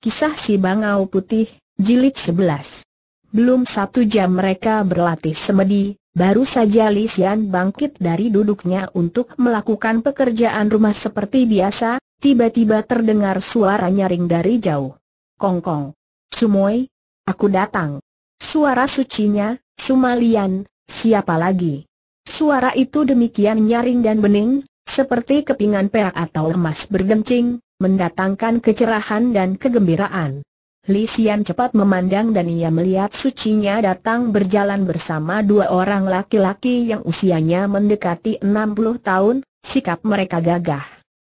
Kisah Si Bangau Putih, Jilid 11 Belum satu jam mereka berlatih semedi, baru saja Li Xian bangkit dari duduknya untuk melakukan pekerjaan rumah seperti biasa, tiba-tiba terdengar suara nyaring dari jauh. Kongkong. Kong. Sumoy, aku datang. Suara sucinya, Sumalian, siapa lagi? Suara itu demikian nyaring dan bening, seperti kepingan perak atau emas bergencing, mendatangkan kecerahan dan kegembiraan. Li Xian cepat memandang dan ia melihat sucinya datang berjalan bersama dua orang laki-laki yang usianya mendekati enam puluh tahun, sikap mereka gagah.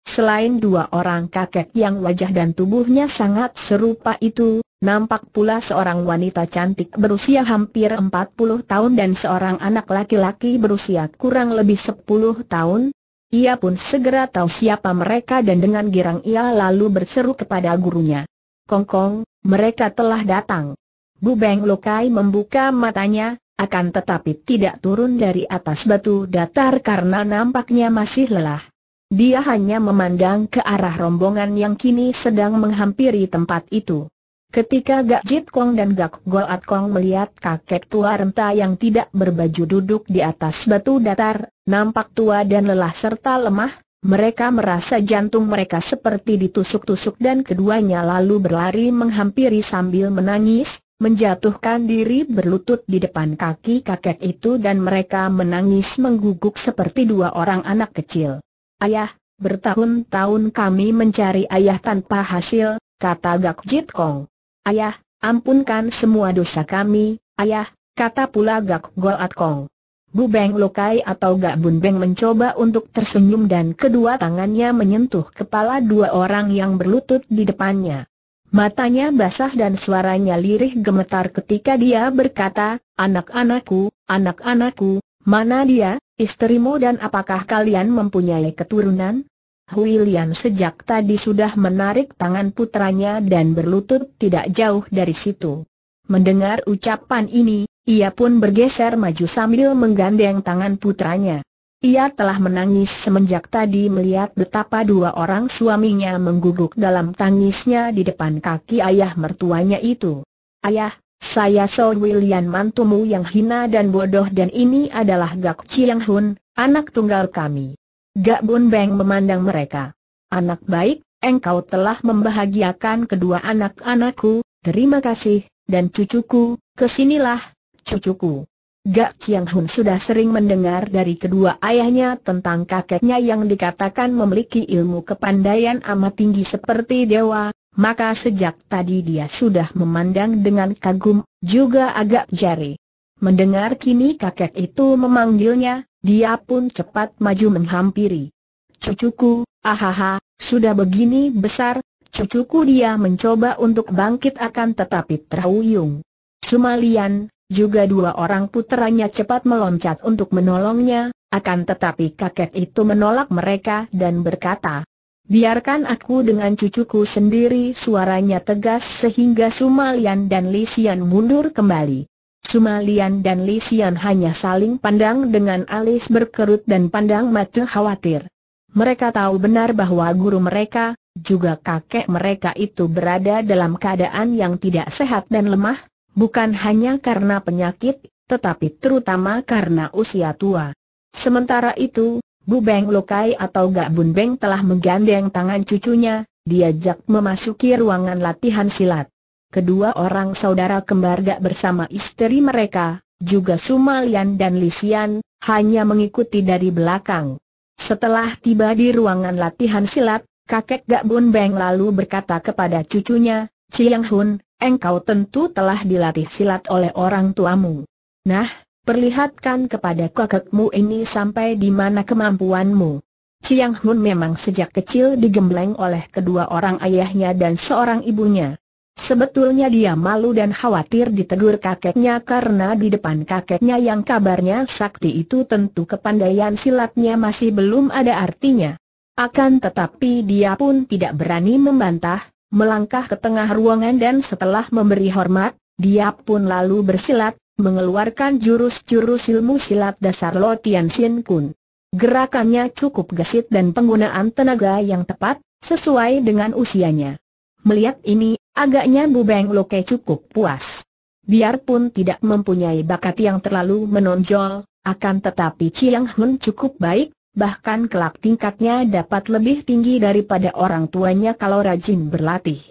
Selain dua orang kakek yang wajah dan tubuhnya sangat serupa itu, nampak pula seorang wanita cantik berusia hampir empat puluh tahun dan seorang anak laki-laki berusia kurang lebih sepuluh tahun, ia pun segera tahu siapa mereka dan dengan girang ia lalu berseru kepada gurunya. "Kongkong, Kong, mereka telah datang. Bu Beng Lokai membuka matanya, akan tetapi tidak turun dari atas batu datar karena nampaknya masih lelah. Dia hanya memandang ke arah rombongan yang kini sedang menghampiri tempat itu. Ketika Gak Jit Kong dan Gak Goat Kong melihat kakek tua renta yang tidak berbaju duduk di atas batu datar, nampak tua dan lelah serta lemah, mereka merasa jantung mereka seperti ditusuk-tusuk dan keduanya lalu berlari menghampiri sambil menangis, menjatuhkan diri berlutut di depan kaki kakek itu dan mereka menangis mengguguk seperti dua orang anak kecil. Ayah, bertahun-tahun kami mencari ayah tanpa hasil, kata Gak Jit Kong. Ayah, ampunkan semua dosa kami, ayah, kata pula Gak Goat Kong. Bu Beng Lokai atau Gak Bun Beng mencoba untuk tersenyum dan kedua tangannya menyentuh kepala dua orang yang berlutut di depannya. Matanya basah dan suaranya lirih gemetar ketika dia berkata, Anak-anakku, anak-anakku, mana dia, istrimu dan apakah kalian mempunyai keturunan? William sejak tadi sudah menarik tangan putranya dan berlutut tidak jauh dari situ. Mendengar ucapan ini, ia pun bergeser maju sambil menggandeng tangan putranya. Ia telah menangis semenjak tadi melihat betapa dua orang suaminya mengguguk dalam tangisnya di depan kaki ayah mertuanya itu. Ayah, saya So William mantumu yang hina dan bodoh dan ini adalah Gak Chiang Hun, anak tunggal kami. Gak Bun Beng memandang mereka. Anak baik, engkau telah membahagiakan kedua anak-anakku, terima kasih, dan cucuku, kesinilah, cucuku. Gak Chiang Hun sudah sering mendengar dari kedua ayahnya tentang kakeknya yang dikatakan memiliki ilmu kepandaian amat tinggi seperti dewa, maka sejak tadi dia sudah memandang dengan kagum, juga agak jari. Mendengar kini kakek itu memanggilnya, dia pun cepat maju menghampiri. Cucuku, ahaha, sudah begini besar, cucuku dia mencoba untuk bangkit akan tetapi terhuyung. Sumalian, juga dua orang puteranya cepat meloncat untuk menolongnya, akan tetapi kakek itu menolak mereka dan berkata, Biarkan aku dengan cucuku sendiri suaranya tegas sehingga Sumalian dan Lisian mundur kembali. Sumalian dan Lisian hanya saling pandang dengan alis berkerut dan pandang mata khawatir. Mereka tahu benar bahwa guru mereka, juga kakek mereka itu berada dalam keadaan yang tidak sehat dan lemah, bukan hanya karena penyakit, tetapi terutama karena usia tua. Sementara itu, Bu Beng Lokai atau Gak Bun Beng telah menggandeng tangan cucunya, diajak memasuki ruangan latihan silat kedua orang saudara kembar gak bersama istri mereka, juga Sumalian dan Lisian, hanya mengikuti dari belakang. Setelah tiba di ruangan latihan silat, kakek Gak Bun Beng lalu berkata kepada cucunya, Chiang Hun, engkau tentu telah dilatih silat oleh orang tuamu. Nah, perlihatkan kepada kakekmu ini sampai di mana kemampuanmu. Chiang Hun memang sejak kecil digembleng oleh kedua orang ayahnya dan seorang ibunya. Sebetulnya dia malu dan khawatir ditegur kakeknya karena di depan kakeknya yang kabarnya sakti itu tentu kepandaian silatnya masih belum ada artinya. Akan tetapi dia pun tidak berani membantah, melangkah ke tengah ruangan dan setelah memberi hormat, dia pun lalu bersilat, mengeluarkan jurus-jurus ilmu silat dasar Lo Tian Sin Kun. Gerakannya cukup gesit dan penggunaan tenaga yang tepat, sesuai dengan usianya. Melihat ini, Agaknya Bu Beng Loke cukup puas. Biarpun tidak mempunyai bakat yang terlalu menonjol, akan tetapi Chiang Hun cukup baik, bahkan kelak tingkatnya dapat lebih tinggi daripada orang tuanya kalau rajin berlatih.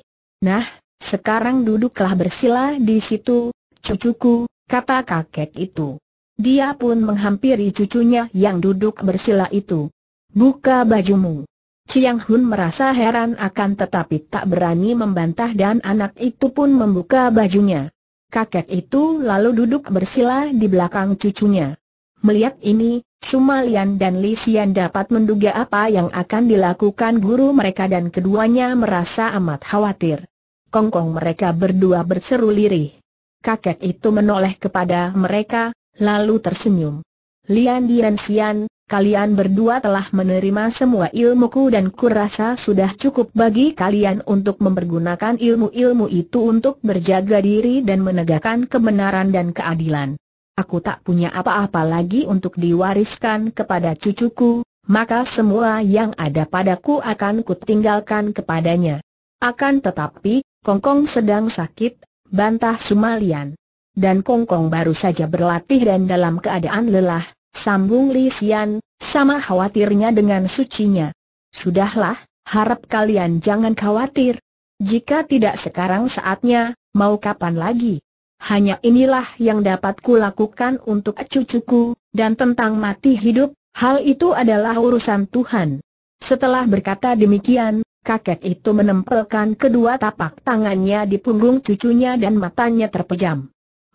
Nah, sekarang duduklah bersila di situ, cucuku, kata kakek itu. Dia pun menghampiri cucunya yang duduk bersila itu. Buka bajumu. Chiang Hun merasa heran akan tetapi tak berani membantah dan anak itu pun membuka bajunya. Kakek itu lalu duduk bersila di belakang cucunya. Melihat ini, Sumalian dan Li Xian dapat menduga apa yang akan dilakukan guru mereka dan keduanya merasa amat khawatir. Kongkong mereka berdua berseru lirih. Kakek itu menoleh kepada mereka, lalu tersenyum. Lian Dian Xian, kalian berdua telah menerima semua ilmuku dan kurasa sudah cukup bagi kalian untuk mempergunakan ilmu-ilmu itu untuk berjaga diri dan menegakkan kebenaran dan keadilan. Aku tak punya apa-apa lagi untuk diwariskan kepada cucuku, maka semua yang ada padaku akan kutinggalkan kepadanya. Akan tetapi, Kongkong sedang sakit, bantah Sumalian. Dan Kongkong baru saja berlatih dan dalam keadaan lelah, Sambung Li Xian, sama khawatirnya dengan sucinya. Sudahlah, harap kalian jangan khawatir. Jika tidak sekarang saatnya, mau kapan lagi? Hanya inilah yang dapat kulakukan untuk cucuku, dan tentang mati hidup, hal itu adalah urusan Tuhan. Setelah berkata demikian, kakek itu menempelkan kedua tapak tangannya di punggung cucunya dan matanya terpejam.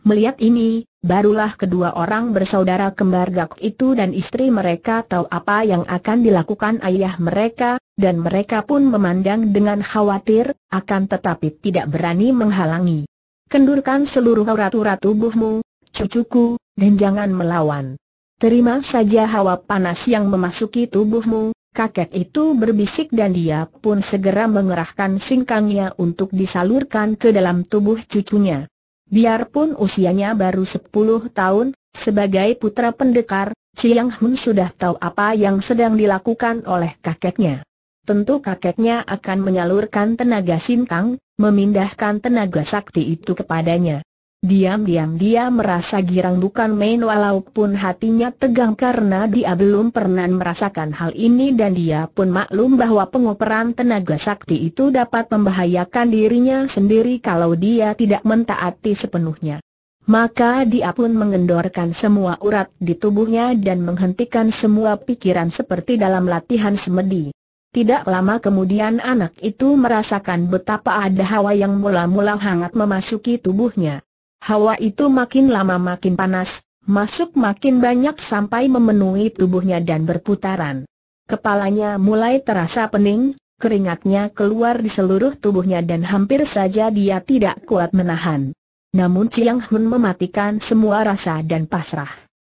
Melihat ini, barulah kedua orang bersaudara kembar Gak itu dan istri mereka tahu apa yang akan dilakukan ayah mereka, dan mereka pun memandang dengan khawatir, akan tetapi tidak berani menghalangi. Kendurkan seluruh urat-urat tubuhmu, cucuku, dan jangan melawan. Terima saja hawa panas yang memasuki tubuhmu, kakek itu berbisik dan dia pun segera mengerahkan singkangnya untuk disalurkan ke dalam tubuh cucunya. Biarpun usianya baru sepuluh tahun, sebagai putra pendekar, Chiang Hun sudah tahu apa yang sedang dilakukan oleh kakeknya. Tentu kakeknya akan menyalurkan tenaga sintang, memindahkan tenaga sakti itu kepadanya. Diam-diam dia merasa girang bukan main walaupun hatinya tegang karena dia belum pernah merasakan hal ini dan dia pun maklum bahwa pengoperan tenaga sakti itu dapat membahayakan dirinya sendiri kalau dia tidak mentaati sepenuhnya. Maka dia pun mengendorkan semua urat di tubuhnya dan menghentikan semua pikiran seperti dalam latihan semedi. Tidak lama kemudian anak itu merasakan betapa ada hawa yang mula-mula hangat memasuki tubuhnya. Hawa itu makin lama makin panas, masuk makin banyak sampai memenuhi tubuhnya dan berputaran. Kepalanya mulai terasa pening, keringatnya keluar di seluruh tubuhnya dan hampir saja dia tidak kuat menahan. Namun Chiang Hun mematikan semua rasa dan pasrah.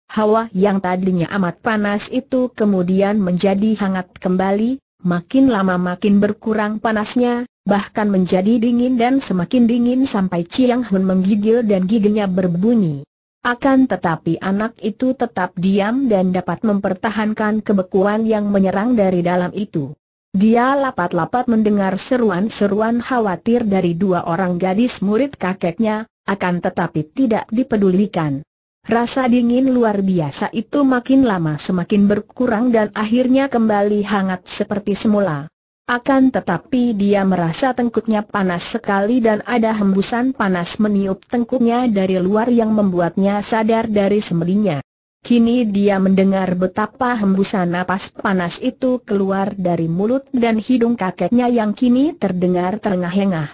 Hawa yang tadinya amat panas itu kemudian menjadi hangat kembali, makin lama makin berkurang panasnya, bahkan menjadi dingin dan semakin dingin sampai Chiang Hun menggigil dan giginya berbunyi. Akan tetapi anak itu tetap diam dan dapat mempertahankan kebekuan yang menyerang dari dalam itu. Dia lapat-lapat mendengar seruan-seruan khawatir dari dua orang gadis murid kakeknya, akan tetapi tidak dipedulikan. Rasa dingin luar biasa itu makin lama semakin berkurang dan akhirnya kembali hangat seperti semula. Akan tetapi dia merasa tengkuknya panas sekali dan ada hembusan panas meniup tengkuknya dari luar yang membuatnya sadar dari semelinya. Kini dia mendengar betapa hembusan napas panas itu keluar dari mulut dan hidung kakeknya yang kini terdengar terengah-engah.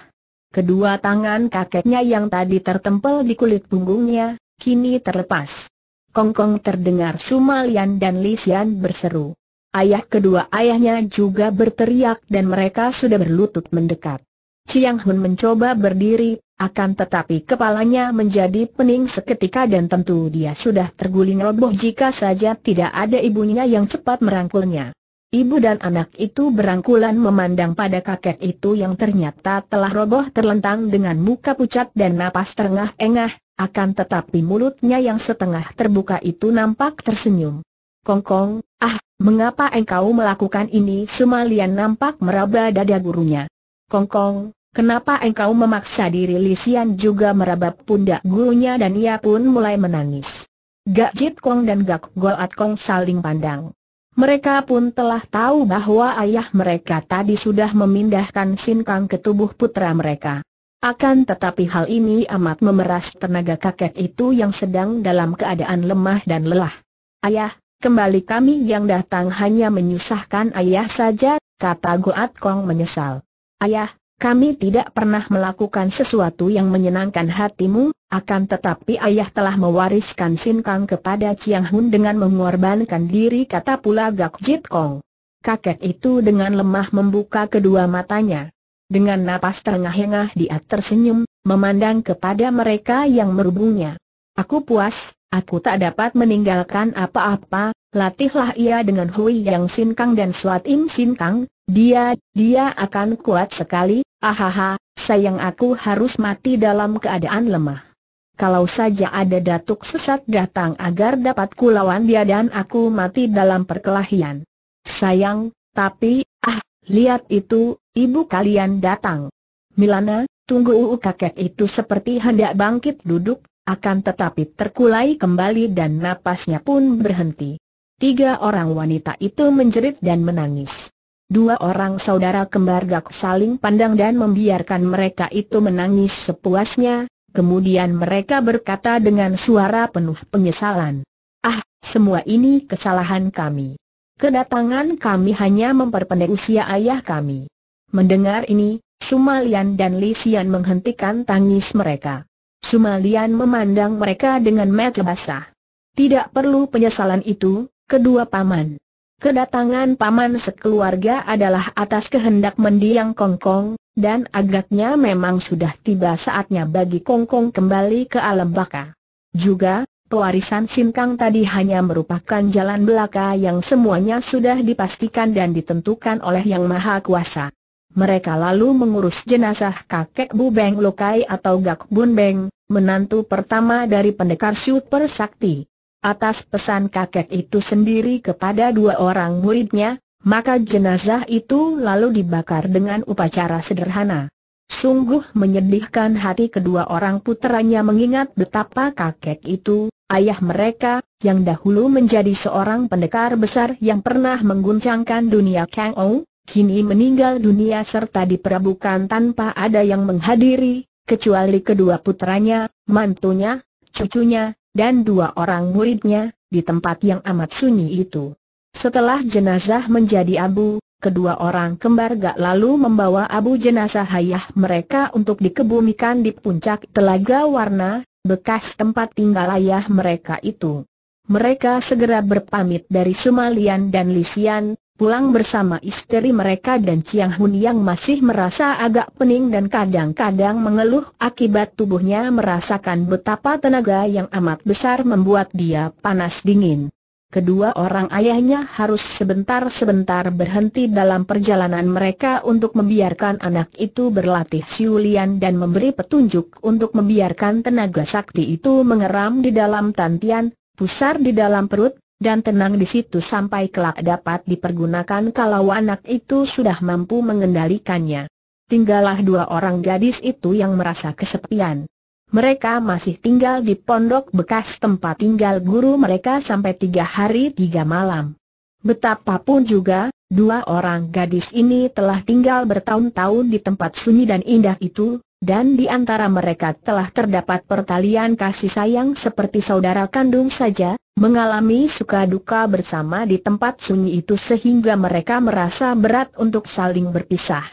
Kedua tangan kakeknya yang tadi tertempel di kulit punggungnya, kini terlepas. Kongkong terdengar Sumalian dan Lisian berseru. Ayah kedua ayahnya juga berteriak dan mereka sudah berlutut mendekat. Chiang Hun mencoba berdiri, akan tetapi kepalanya menjadi pening seketika dan tentu dia sudah terguling roboh jika saja tidak ada ibunya yang cepat merangkulnya. Ibu dan anak itu berangkulan memandang pada kakek itu yang ternyata telah roboh terlentang dengan muka pucat dan napas terengah-engah, akan tetapi mulutnya yang setengah terbuka itu nampak tersenyum. Kongkong, ah, Mengapa engkau melakukan ini? Sumalian nampak meraba dada gurunya. Kongkong, kenapa engkau memaksa diri? Lisian juga meraba pundak gurunya dan ia pun mulai menangis. Gak Jit Kong dan Gak Golat Kong saling pandang. Mereka pun telah tahu bahwa ayah mereka tadi sudah memindahkan Sin Kang ke tubuh putra mereka. Akan tetapi hal ini amat memeras tenaga kakek itu yang sedang dalam keadaan lemah dan lelah. Ayah, kembali kami yang datang hanya menyusahkan ayah saja, kata Goat Kong menyesal. Ayah, kami tidak pernah melakukan sesuatu yang menyenangkan hatimu, akan tetapi ayah telah mewariskan Sin Kang kepada Chiang Hun dengan mengorbankan diri kata pula Gak Jit Kong. Kakek itu dengan lemah membuka kedua matanya. Dengan napas terengah-engah dia tersenyum, memandang kepada mereka yang merubungnya. Aku puas, aku tak dapat meninggalkan apa-apa, latihlah ia dengan Hui Yang Sin Kang dan Suat Im Sin Kang, dia, dia akan kuat sekali, ahaha, sayang aku harus mati dalam keadaan lemah. Kalau saja ada datuk sesat datang agar dapat kulawan dia dan aku mati dalam perkelahian. Sayang, tapi, ah, lihat itu, ibu kalian datang. Milana, tunggu kakek itu seperti hendak bangkit duduk, akan tetapi terkulai kembali dan napasnya pun berhenti. Tiga orang wanita itu menjerit dan menangis. Dua orang saudara kembar Gak saling pandang dan membiarkan mereka itu menangis sepuasnya, kemudian mereka berkata dengan suara penuh penyesalan. Ah, semua ini kesalahan kami. Kedatangan kami hanya memperpendek usia ayah kami. Mendengar ini, Sumalian dan Lisian menghentikan tangis mereka. Sumalian memandang mereka dengan mata basah. Tidak perlu penyesalan itu, kedua paman. Kedatangan paman sekeluarga adalah atas kehendak mendiang Kongkong, dan agaknya memang sudah tiba saatnya bagi Kongkong kembali ke alam baka. Juga, pewarisan Sinkang tadi hanya merupakan jalan belaka yang semuanya sudah dipastikan dan ditentukan oleh Yang Maha Kuasa. Mereka lalu mengurus jenazah kakek Bu Beng Lokai atau Gak Bun Beng, menantu pertama dari pendekar super sakti. Atas pesan kakek itu sendiri kepada dua orang muridnya, maka jenazah itu lalu dibakar dengan upacara sederhana. Sungguh menyedihkan hati kedua orang putranya mengingat betapa kakek itu, ayah mereka, yang dahulu menjadi seorang pendekar besar yang pernah mengguncangkan dunia Kang Ou, kini meninggal dunia serta diperabukan tanpa ada yang menghadiri, kecuali kedua putranya, mantunya, cucunya, dan dua orang muridnya, di tempat yang amat sunyi itu. Setelah jenazah menjadi abu, kedua orang kembar gak lalu membawa abu jenazah ayah mereka untuk dikebumikan di puncak telaga warna, bekas tempat tinggal ayah mereka itu. Mereka segera berpamit dari Sumalian dan Lisian, pulang bersama istri mereka dan Chiang Hun yang masih merasa agak pening dan kadang-kadang mengeluh akibat tubuhnya merasakan betapa tenaga yang amat besar membuat dia panas dingin. Kedua orang ayahnya harus sebentar-sebentar berhenti dalam perjalanan mereka untuk membiarkan anak itu berlatih siulian dan memberi petunjuk untuk membiarkan tenaga sakti itu mengeram di dalam tantian, pusar di dalam perut, dan tenang di situ sampai kelak dapat dipergunakan kalau anak itu sudah mampu mengendalikannya. Tinggallah dua orang gadis itu yang merasa kesepian. Mereka masih tinggal di pondok bekas tempat tinggal guru mereka sampai tiga hari tiga malam. Betapapun juga, dua orang gadis ini telah tinggal bertahun-tahun di tempat sunyi dan indah itu, dan di antara mereka telah terdapat pertalian kasih sayang seperti saudara kandung saja, mengalami suka duka bersama di tempat sunyi itu sehingga mereka merasa berat untuk saling berpisah.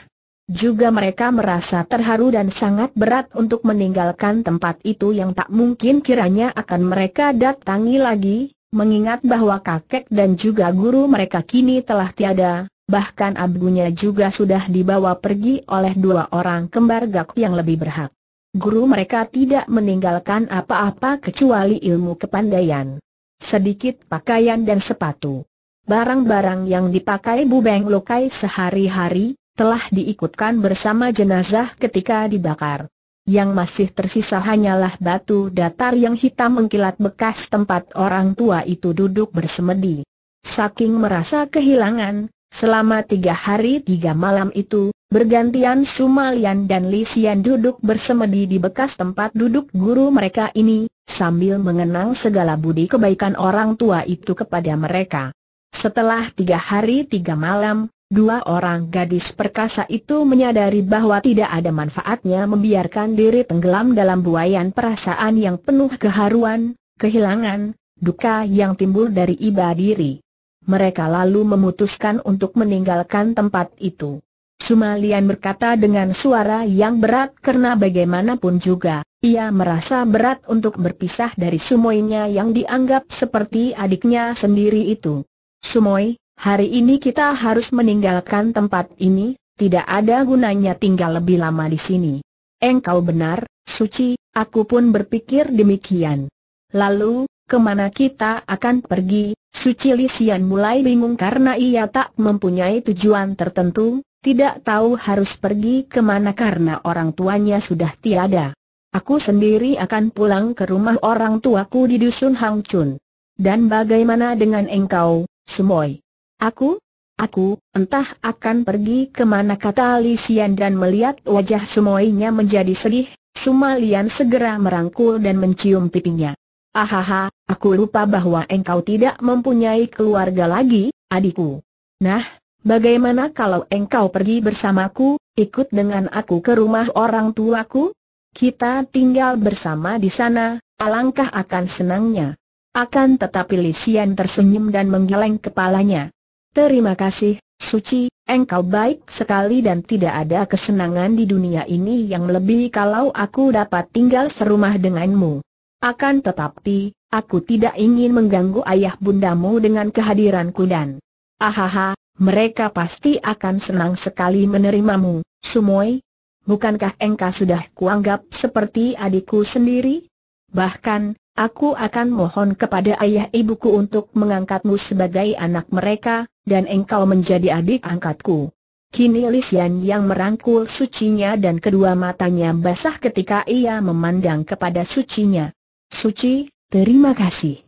Juga mereka merasa terharu dan sangat berat untuk meninggalkan tempat itu yang tak mungkin kiranya akan mereka datangi lagi, mengingat bahwa kakek dan juga guru mereka kini telah tiada, bahkan abunya juga sudah dibawa pergi oleh dua orang kembar gak yang lebih berhak. Guru mereka tidak meninggalkan apa-apa kecuali ilmu kepandaian sedikit pakaian dan sepatu. Barang-barang yang dipakai Bu Beng Lokai sehari-hari, telah diikutkan bersama jenazah ketika dibakar. Yang masih tersisa hanyalah batu datar yang hitam mengkilat bekas tempat orang tua itu duduk bersemedi. Saking merasa kehilangan, selama tiga hari tiga malam itu, bergantian Sumalian dan Lisian duduk bersemedi di bekas tempat duduk guru mereka ini, sambil mengenang segala budi kebaikan orang tua itu kepada mereka. Setelah tiga hari tiga malam, dua orang gadis perkasa itu menyadari bahwa tidak ada manfaatnya membiarkan diri tenggelam dalam buayan perasaan yang penuh keharuan, kehilangan, duka yang timbul dari iba diri. Mereka lalu memutuskan untuk meninggalkan tempat itu. Sumalian berkata dengan suara yang berat karena bagaimanapun juga, ia merasa berat untuk berpisah dari Sumoynya yang dianggap seperti adiknya sendiri itu. Sumoy, hari ini kita harus meninggalkan tempat ini, tidak ada gunanya tinggal lebih lama di sini. Engkau benar, Suci, aku pun berpikir demikian. Lalu, kemana kita akan pergi? Suci Lisian mulai bingung karena ia tak mempunyai tujuan tertentu, tidak tahu harus pergi kemana karena orang tuanya sudah tiada. Aku sendiri akan pulang ke rumah orang tuaku di Dusun Hangchun. Dan bagaimana dengan engkau, Sumoy? Aku? Aku, entah akan pergi ke mana kata Lisian dan melihat wajah Sumoynya menjadi sedih, Sumalian segera merangkul dan mencium pipinya. Ahaha, aku lupa bahwa engkau tidak mempunyai keluarga lagi, adikku. Nah, bagaimana kalau engkau pergi bersamaku, ikut dengan aku ke rumah orang tuaku? Kita tinggal bersama di sana, alangkah akan senangnya. Akan tetapi Lisian tersenyum dan menggeleng kepalanya. Terima kasih, Suci, engkau baik sekali dan tidak ada kesenangan di dunia ini yang lebih kalau aku dapat tinggal serumah denganmu. Akan tetapi, aku tidak ingin mengganggu ayah bundamu dengan kehadiranku dan... Ahaha, mereka pasti akan senang sekali menerimamu, Sumoy bukankah engkau sudah kuanggap seperti adikku sendiri? Bahkan, aku akan mohon kepada ayah ibuku untuk mengangkatmu sebagai anak mereka, dan engkau menjadi adik angkatku. Kini Lisian yang merangkul sucinya dan kedua matanya basah ketika ia memandang kepada sucinya. Suci, terima kasih.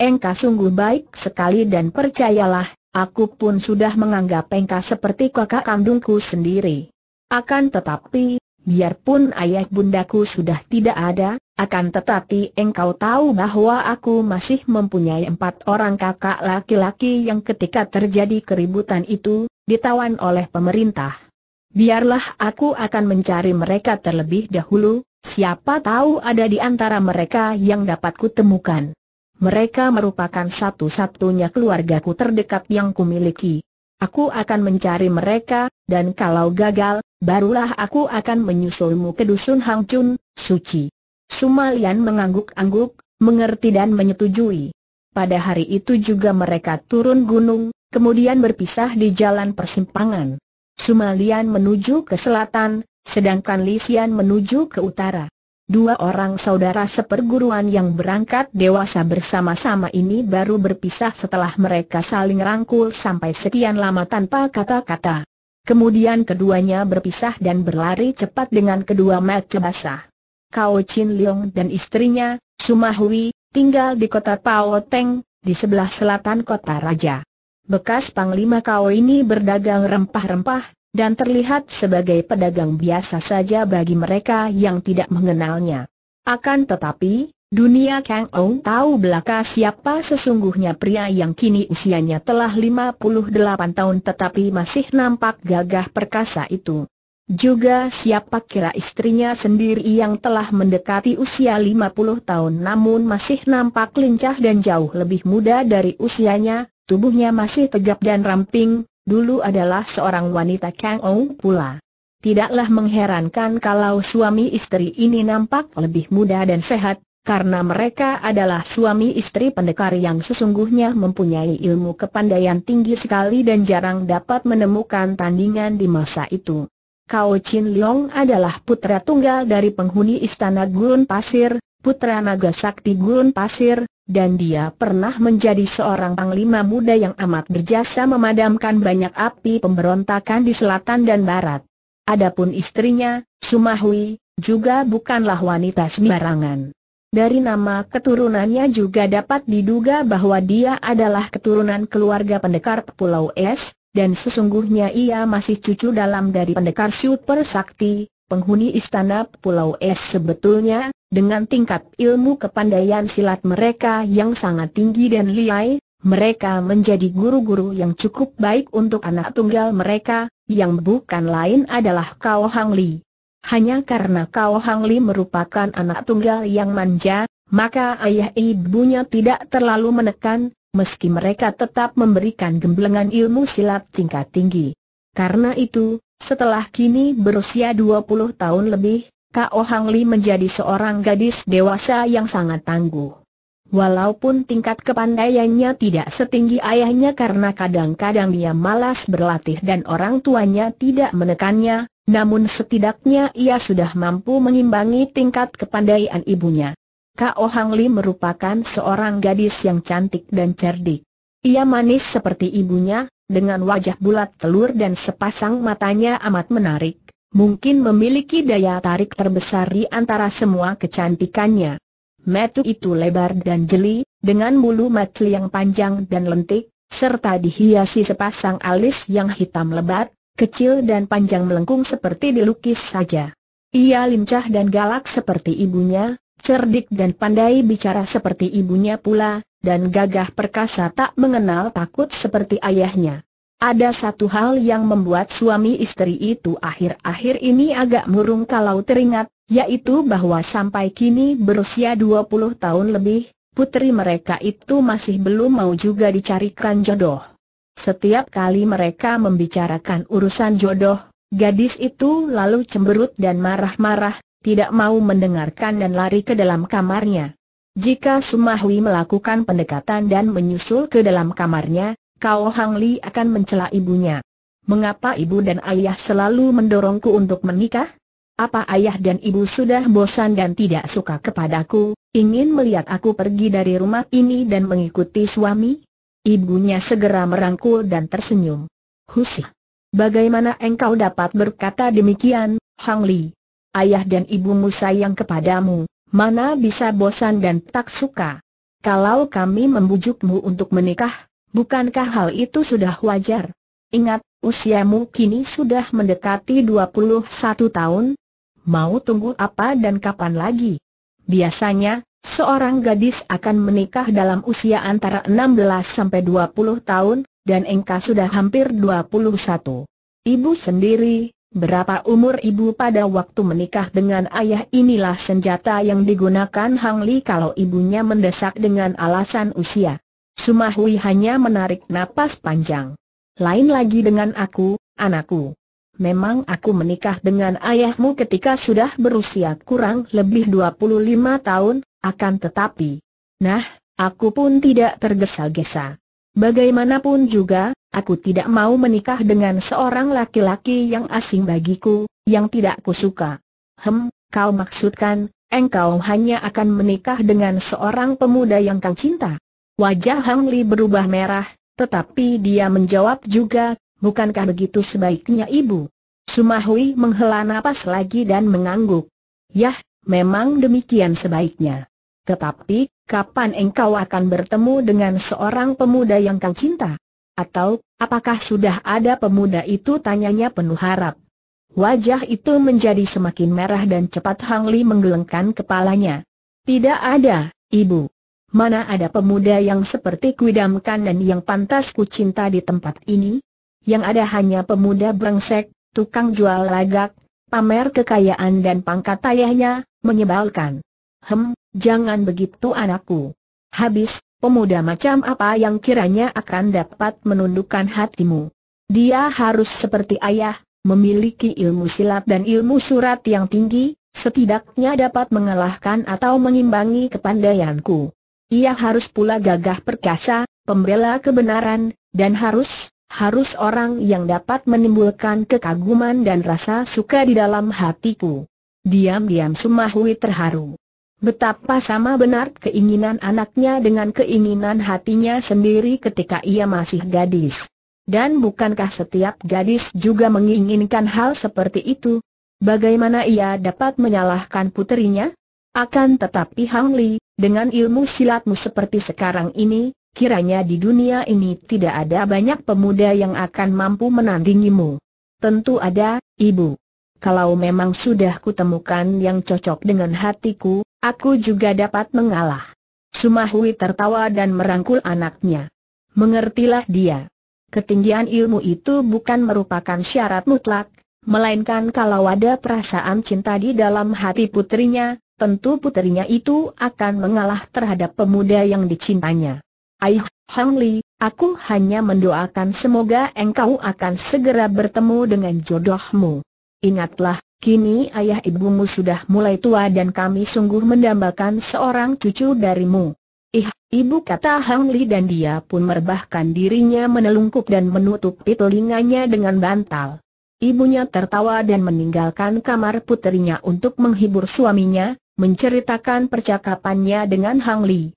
Engkau sungguh baik sekali dan percayalah, aku pun sudah menganggap engkau seperti kakak kandungku sendiri. Akan tetapi, biarpun ayah bundaku sudah tidak ada, akan tetapi engkau tahu bahwa aku masih mempunyai empat orang kakak laki-laki yang ketika terjadi keributan itu, ditawan oleh pemerintah. Biarlah aku akan mencari mereka terlebih dahulu, siapa tahu ada di antara mereka yang dapat kutemukan. Mereka merupakan satu-satunya keluargaku terdekat yang kumiliki. Aku akan mencari mereka, dan kalau gagal, barulah aku akan menyusulmu ke dusun Hang Hangchun, suci. Sumalian mengangguk-angguk, mengerti dan menyetujui. Pada hari itu juga mereka turun gunung, kemudian berpisah di jalan persimpangan. Sumalian menuju ke selatan, sedangkan Lisian menuju ke utara. Dua orang saudara seperguruan yang berangkat dewasa bersama-sama ini baru berpisah setelah mereka saling rangkul sampai sekian lama tanpa kata-kata. Kemudian keduanya berpisah dan berlari cepat dengan kedua mata basah. Kao Chin Leong dan istrinya, Sumahui, tinggal di kota Pao Teng, di sebelah selatan kota Raja. Bekas Panglima Kao ini berdagang rempah-rempah, dan terlihat sebagai pedagang biasa saja bagi mereka yang tidak mengenalnya. Akan tetapi, Dunia Kang Ou tahu belaka siapa sesungguhnya pria yang kini usianya telah 58 tahun tetapi masih nampak gagah perkasa itu. Juga siapa kira istrinya sendiri yang telah mendekati usia 50 tahun namun masih nampak lincah dan jauh lebih muda dari usianya, tubuhnya masih tegap dan ramping, dulu adalah seorang wanita Kang Ou pula. Tidaklah mengherankan kalau suami istri ini nampak lebih muda dan sehat, karena mereka adalah suami istri pendekar yang sesungguhnya mempunyai ilmu kepandaian tinggi sekali dan jarang dapat menemukan tandingan di masa itu. Kau Chin Leong adalah putra tunggal dari penghuni istana Gurun Pasir, putra naga sakti Gurun Pasir, dan dia pernah menjadi seorang panglima muda yang amat berjasa memadamkan banyak api pemberontakan di selatan dan barat. Adapun istrinya, Sumahui, juga bukanlah wanita sembarangan. Dari nama keturunannya juga dapat diduga bahwa dia adalah keturunan keluarga pendekar Pulau Es, dan sesungguhnya ia masih cucu dalam dari pendekar super sakti, penghuni istana Pulau Es sebetulnya, dengan tingkat ilmu kepandaian silat mereka yang sangat tinggi dan liai, mereka menjadi guru-guru yang cukup baik untuk anak tunggal mereka, yang bukan lain adalah Kao Hang Li. Hanya karena Kau Hang Li merupakan anak tunggal yang manja, maka ayah ibunya tidak terlalu menekan, meski mereka tetap memberikan gemblengan ilmu silat tingkat tinggi. Karena itu, setelah kini berusia 20 tahun lebih, Kau Hang Li menjadi seorang gadis dewasa yang sangat tangguh. Walaupun tingkat kepandaiannya tidak setinggi ayahnya karena kadang-kadang dia malas berlatih dan orang tuanya tidak menekannya, namun setidaknya ia sudah mampu mengimbangi tingkat kepandaian ibunya. Kao Hang Li merupakan seorang gadis yang cantik dan cerdik. Ia manis seperti ibunya, dengan wajah bulat telur dan sepasang matanya amat menarik, mungkin memiliki daya tarik terbesar di antara semua kecantikannya. Metu itu lebar dan jeli, dengan bulu matli yang panjang dan lentik, serta dihiasi sepasang alis yang hitam lebat, kecil dan panjang melengkung seperti dilukis saja. Ia lincah dan galak seperti ibunya, cerdik dan pandai bicara seperti ibunya pula, dan gagah perkasa tak mengenal takut seperti ayahnya. Ada satu hal yang membuat suami istri itu akhir-akhir ini agak murung kalau teringat, yaitu bahwa sampai kini berusia 20 tahun lebih, putri mereka itu masih belum mau juga dicarikan jodoh. Setiap kali mereka membicarakan urusan jodoh, gadis itu lalu cemberut dan marah-marah, tidak mau mendengarkan dan lari ke dalam kamarnya. Jika Sumahwi melakukan pendekatan dan menyusul ke dalam kamarnya, kau Hang Li akan mencela ibunya. Mengapa ibu dan ayah selalu mendorongku untuk menikah? Apa ayah dan ibu sudah bosan dan tidak suka kepadaku, ingin melihat aku pergi dari rumah ini dan mengikuti suami? Ibunya segera merangkul dan tersenyum. Husi, Bagaimana engkau dapat berkata demikian, Hang Li? Ayah dan ibumu sayang kepadamu, mana bisa bosan dan tak suka? Kalau kami membujukmu untuk menikah, bukankah hal itu sudah wajar? Ingat, usiamu kini sudah mendekati 21 tahun, Mau tunggu apa dan kapan lagi? Biasanya, seorang gadis akan menikah dalam usia antara 16 sampai 20 tahun, dan engkau sudah hampir 21. Ibu sendiri, berapa umur ibu pada waktu menikah dengan ayah inilah senjata yang digunakan Hang Li kalau ibunya mendesak dengan alasan usia. Sumahui hanya menarik napas panjang. Lain lagi dengan aku, anakku. Memang aku menikah dengan ayahmu ketika sudah berusia kurang lebih 25 tahun, akan tetapi. Nah, aku pun tidak tergesa-gesa. Bagaimanapun juga, aku tidak mau menikah dengan seorang laki-laki yang asing bagiku, yang tidak kusuka. Hem, kau maksudkan, engkau hanya akan menikah dengan seorang pemuda yang kau cinta? Wajah Hang Li berubah merah, tetapi dia menjawab juga, Bukankah begitu sebaiknya ibu? Sumahui menghela nafas lagi dan mengangguk. Yah, memang demikian sebaiknya. Tetapi, kapan engkau akan bertemu dengan seorang pemuda yang kau cinta? Atau, apakah sudah ada pemuda itu tanyanya penuh harap. Wajah itu menjadi semakin merah dan cepat Hang Li menggelengkan kepalanya. Tidak ada, ibu. Mana ada pemuda yang seperti kuidamkan dan yang pantas ku cinta di tempat ini? yang ada hanya pemuda brengsek, tukang jual lagak, pamer kekayaan dan pangkat ayahnya, menyebalkan. Hem, jangan begitu anakku. Habis, pemuda macam apa yang kiranya akan dapat menundukkan hatimu? Dia harus seperti ayah, memiliki ilmu silat dan ilmu surat yang tinggi, setidaknya dapat mengalahkan atau mengimbangi kepandaianku. Ia harus pula gagah perkasa, pembela kebenaran, dan harus, harus orang yang dapat menimbulkan kekaguman dan rasa suka di dalam hatiku. Diam-diam Sumahui terharu. Betapa sama benar keinginan anaknya dengan keinginan hatinya sendiri ketika ia masih gadis. Dan bukankah setiap gadis juga menginginkan hal seperti itu? Bagaimana ia dapat menyalahkan puterinya? Akan tetapi Hang Li, dengan ilmu silatmu seperti sekarang ini, Kiranya di dunia ini tidak ada banyak pemuda yang akan mampu menandingimu. Tentu ada, Ibu. Kalau memang sudah kutemukan yang cocok dengan hatiku, aku juga dapat mengalah. Sumahui tertawa dan merangkul anaknya. Mengertilah dia. Ketinggian ilmu itu bukan merupakan syarat mutlak, melainkan kalau ada perasaan cinta di dalam hati putrinya, tentu putrinya itu akan mengalah terhadap pemuda yang dicintanya. Ai Hong Li, aku hanya mendoakan semoga engkau akan segera bertemu dengan jodohmu. Ingatlah, kini ayah ibumu sudah mulai tua dan kami sungguh mendambakan seorang cucu darimu. Ih, ibu kata Hang Li dan dia pun merebahkan dirinya menelungkup dan menutupi telinganya dengan bantal. Ibunya tertawa dan meninggalkan kamar puterinya untuk menghibur suaminya, menceritakan percakapannya dengan Hang Li.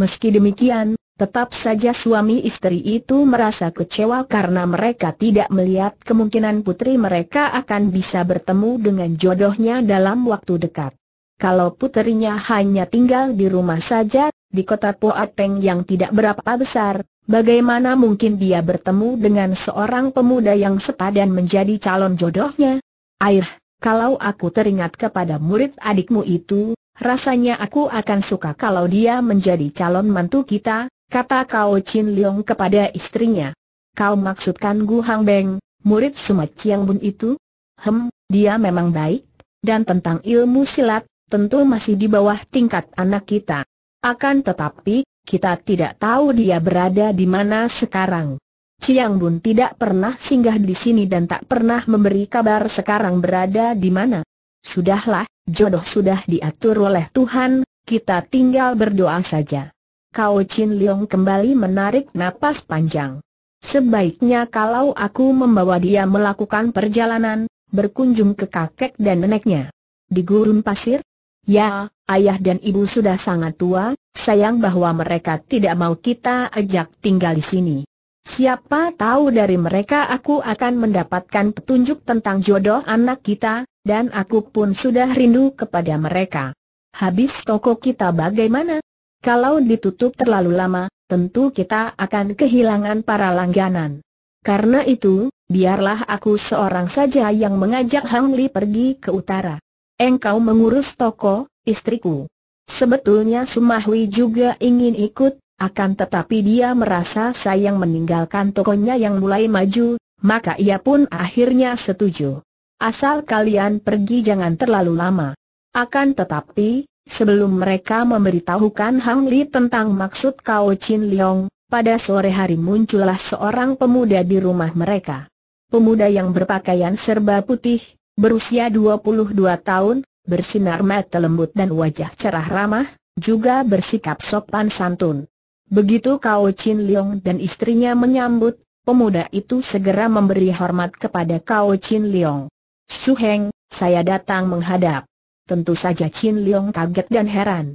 Meski demikian, Tetap saja suami istri itu merasa kecewa karena mereka tidak melihat kemungkinan putri mereka akan bisa bertemu dengan jodohnya dalam waktu dekat. Kalau putrinya hanya tinggal di rumah saja, di kota Poateng yang tidak berapa besar, bagaimana mungkin dia bertemu dengan seorang pemuda yang sepadan menjadi calon jodohnya? Air, kalau aku teringat kepada murid adikmu itu, rasanya aku akan suka kalau dia menjadi calon mantu kita, kata Kau Chin Leong kepada istrinya. Kau maksudkan Gu Hang Beng, murid Sumat Chiang Bun itu? Hem, dia memang baik, dan tentang ilmu silat, tentu masih di bawah tingkat anak kita. Akan tetapi, kita tidak tahu dia berada di mana sekarang. Chiang Bun tidak pernah singgah di sini dan tak pernah memberi kabar sekarang berada di mana. Sudahlah, jodoh sudah diatur oleh Tuhan, kita tinggal berdoa saja. Kau Chin Leong kembali menarik napas panjang. Sebaiknya kalau aku membawa dia melakukan perjalanan, berkunjung ke kakek dan neneknya. Di gurun pasir? Ya, ayah dan ibu sudah sangat tua, sayang bahwa mereka tidak mau kita ajak tinggal di sini. Siapa tahu dari mereka aku akan mendapatkan petunjuk tentang jodoh anak kita, dan aku pun sudah rindu kepada mereka. Habis toko kita bagaimana? Kalau ditutup terlalu lama, tentu kita akan kehilangan para langganan. Karena itu, biarlah aku seorang saja yang mengajak Hang Li pergi ke utara. Engkau mengurus toko, istriku. Sebetulnya Sumahui juga ingin ikut, akan tetapi dia merasa sayang meninggalkan tokonya yang mulai maju, maka ia pun akhirnya setuju. Asal kalian pergi jangan terlalu lama. Akan tetapi, Sebelum mereka memberitahukan Hang Li tentang maksud Kao Chin Leong, pada sore hari muncullah seorang pemuda di rumah mereka. Pemuda yang berpakaian serba putih, berusia 22 tahun, bersinar mata lembut dan wajah cerah ramah, juga bersikap sopan santun. Begitu Kao Chin Leong dan istrinya menyambut, pemuda itu segera memberi hormat kepada Kao Chin Leong. Su Heng, saya datang menghadap. Tentu saja Chin Leong kaget dan heran.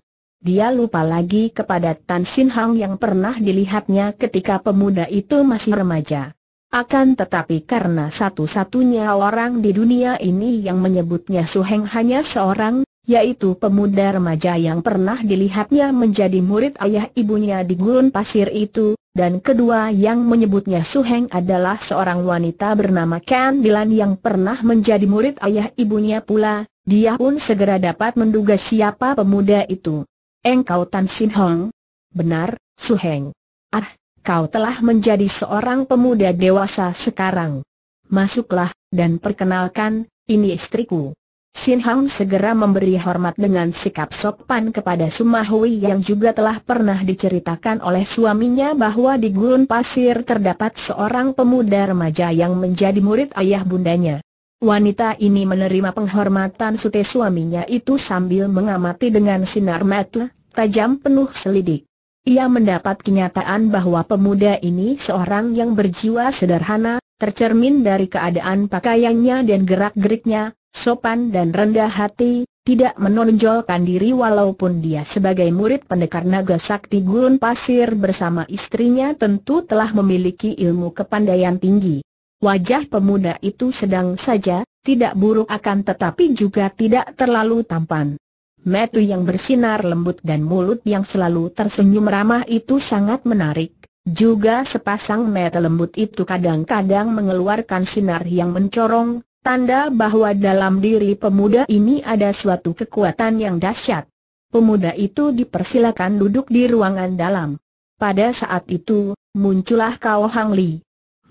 Dia lupa lagi kepada Tan Sin Hang yang pernah dilihatnya ketika pemuda itu masih remaja. Akan tetapi karena satu-satunya orang di dunia ini yang menyebutnya Su Heng hanya seorang, yaitu pemuda remaja yang pernah dilihatnya menjadi murid ayah ibunya di gurun pasir itu, dan kedua yang menyebutnya Su Heng adalah seorang wanita bernama Kan Bilan yang pernah menjadi murid ayah ibunya pula, dia pun segera dapat menduga siapa pemuda itu. Engkau Tan Sin Hong? Benar, Su Heng. Ah, kau telah menjadi seorang pemuda dewasa sekarang. Masuklah, dan perkenalkan, ini istriku. Sin Hang segera memberi hormat dengan sikap sopan kepada Sumahui yang juga telah pernah diceritakan oleh suaminya bahwa di gurun pasir terdapat seorang pemuda remaja yang menjadi murid ayah bundanya. Wanita ini menerima penghormatan sute suaminya itu sambil mengamati dengan sinar mata tajam penuh selidik. Ia mendapat kenyataan bahwa pemuda ini seorang yang berjiwa sederhana, tercermin dari keadaan pakaiannya dan gerak-geriknya, sopan dan rendah hati, tidak menonjolkan diri walaupun dia sebagai murid pendekar naga sakti gurun pasir bersama istrinya tentu telah memiliki ilmu kepandaian tinggi. Wajah pemuda itu sedang saja, tidak buruk akan tetapi juga tidak terlalu tampan. Metu yang bersinar lembut dan mulut yang selalu tersenyum ramah itu sangat menarik. Juga sepasang mata lembut itu kadang-kadang mengeluarkan sinar yang mencorong, Tanda bahwa dalam diri pemuda ini ada suatu kekuatan yang dahsyat. Pemuda itu dipersilakan duduk di ruangan dalam. Pada saat itu, muncullah kau Hang Li.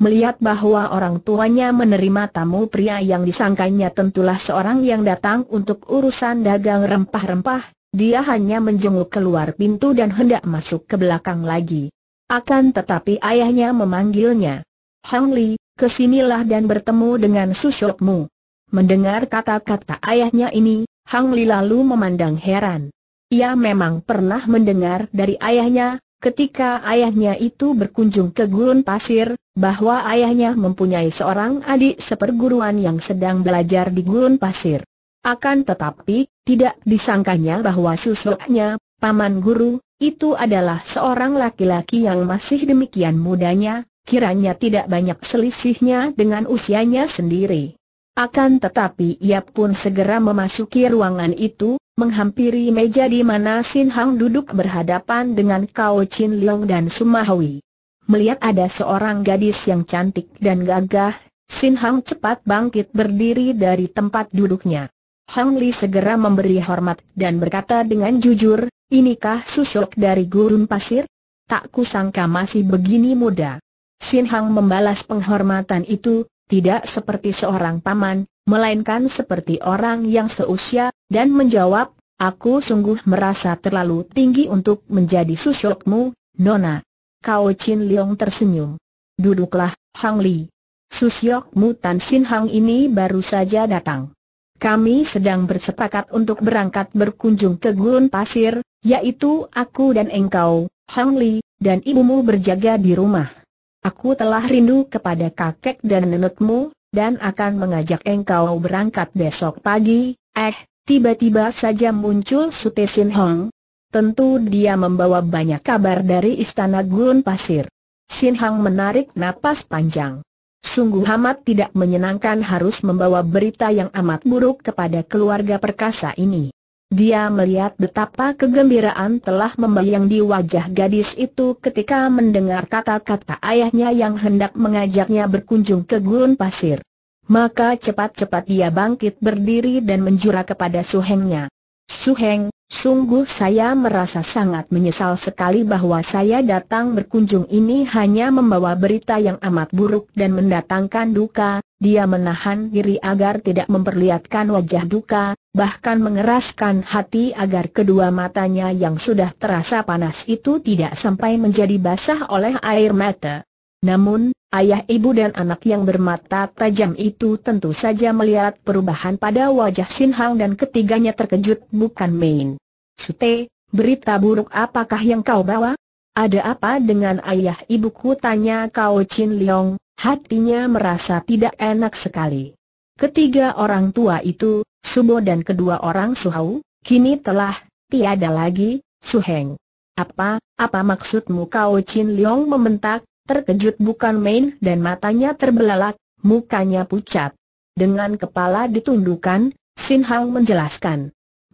Melihat bahwa orang tuanya menerima tamu pria yang disangkanya tentulah seorang yang datang untuk urusan dagang rempah-rempah, dia hanya menjenguk keluar pintu dan hendak masuk ke belakang lagi. Akan tetapi ayahnya memanggilnya. Hang Li, kesinilah dan bertemu dengan susukmu. Mendengar kata-kata ayahnya ini, Hang Li lalu memandang heran. Ia memang pernah mendengar dari ayahnya, ketika ayahnya itu berkunjung ke gurun pasir, bahwa ayahnya mempunyai seorang adik seperguruan yang sedang belajar di gurun pasir. Akan tetapi, tidak disangkanya bahwa susuknya, paman guru, itu adalah seorang laki-laki yang masih demikian mudanya, kiranya tidak banyak selisihnya dengan usianya sendiri. Akan tetapi ia pun segera memasuki ruangan itu, menghampiri meja di mana Sin Hang duduk berhadapan dengan Kao Chin Leong dan Sumahui. Melihat ada seorang gadis yang cantik dan gagah, Sin Hang cepat bangkit berdiri dari tempat duduknya. Hang Li segera memberi hormat dan berkata dengan jujur, inikah susuk dari gurun pasir? Tak kusangka masih begini muda. Sin Hang membalas penghormatan itu, tidak seperti seorang paman, melainkan seperti orang yang seusia, dan menjawab, Aku sungguh merasa terlalu tinggi untuk menjadi susyokmu, Nona. Kau Chin Leong tersenyum. Duduklah, Hang Li. Susyokmu Tan Sin Hang ini baru saja datang. Kami sedang bersepakat untuk berangkat berkunjung ke Gurun Pasir, yaitu aku dan engkau, Hang Li, dan ibumu berjaga di rumah. Aku telah rindu kepada kakek dan nenekmu, dan akan mengajak engkau berangkat besok pagi. Eh, tiba-tiba saja muncul Sute Sin Hong. Tentu dia membawa banyak kabar dari istana Gurun Pasir. Sin Hong menarik napas panjang. Sungguh amat tidak menyenangkan harus membawa berita yang amat buruk kepada keluarga perkasa ini. Dia melihat betapa kegembiraan telah membayang di wajah gadis itu ketika mendengar kata-kata ayahnya yang hendak mengajaknya berkunjung ke gurun pasir. Maka cepat-cepat dia bangkit berdiri dan menjura kepada suhengnya. Suheng, Sungguh saya merasa sangat menyesal sekali bahwa saya datang berkunjung ini hanya membawa berita yang amat buruk dan mendatangkan duka, dia menahan diri agar tidak memperlihatkan wajah duka, bahkan mengeraskan hati agar kedua matanya yang sudah terasa panas itu tidak sampai menjadi basah oleh air mata. Namun, ayah ibu dan anak yang bermata tajam itu tentu saja melihat perubahan pada wajah Sin Hang dan ketiganya terkejut bukan main. Sute, berita buruk apakah yang kau bawa? Ada apa dengan ayah ibuku tanya Kau Chin Leong, hatinya merasa tidak enak sekali. Ketiga orang tua itu, Subo dan kedua orang Suhau, kini telah tiada lagi, Suheng. Apa, apa maksudmu Kau Chin Leong membentak, terkejut bukan main dan matanya terbelalak, mukanya pucat. Dengan kepala ditundukkan, Sin Hang menjelaskan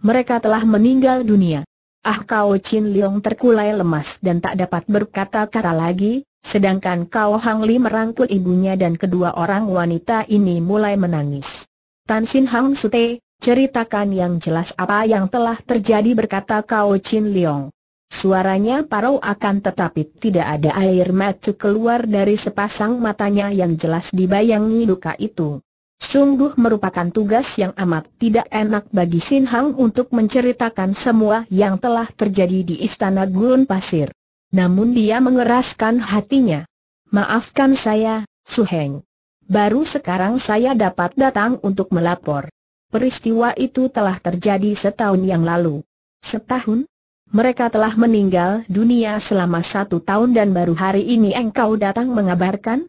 mereka telah meninggal dunia. Ah Kao Chin Leong terkulai lemas dan tak dapat berkata-kata lagi, sedangkan kau Hang Li merangkul ibunya dan kedua orang wanita ini mulai menangis. Tan Sin Hang Sute, ceritakan yang jelas apa yang telah terjadi berkata Kao Chin Leong. Suaranya parau akan tetapi tidak ada air mata keluar dari sepasang matanya yang jelas dibayangi luka itu. Sungguh merupakan tugas yang amat tidak enak bagi Sin Hang untuk menceritakan semua yang telah terjadi di Istana Gurun Pasir. Namun dia mengeraskan hatinya. Maafkan saya, Su Heng. Baru sekarang saya dapat datang untuk melapor. Peristiwa itu telah terjadi setahun yang lalu. Setahun? Mereka telah meninggal dunia selama satu tahun dan baru hari ini engkau datang mengabarkan?